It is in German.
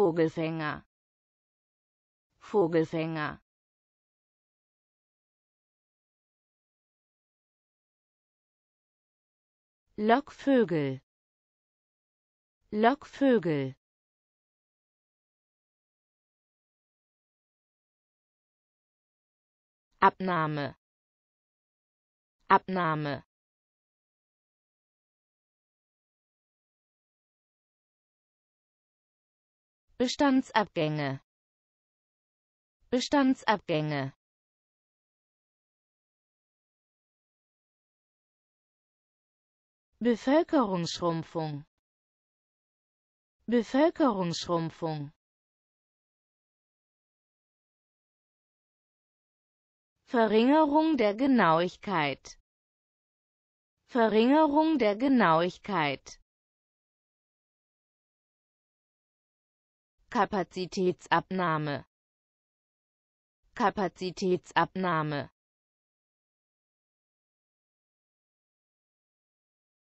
Vogelfänger Vogelfänger Lockvögel Lockvögel Abnahme Abnahme Bestandsabgänge Bestandsabgänge Bevölkerungsschrumpfung Bevölkerungsschrumpfung Verringerung der Genauigkeit Verringerung der Genauigkeit Kapazitätsabnahme Kapazitätsabnahme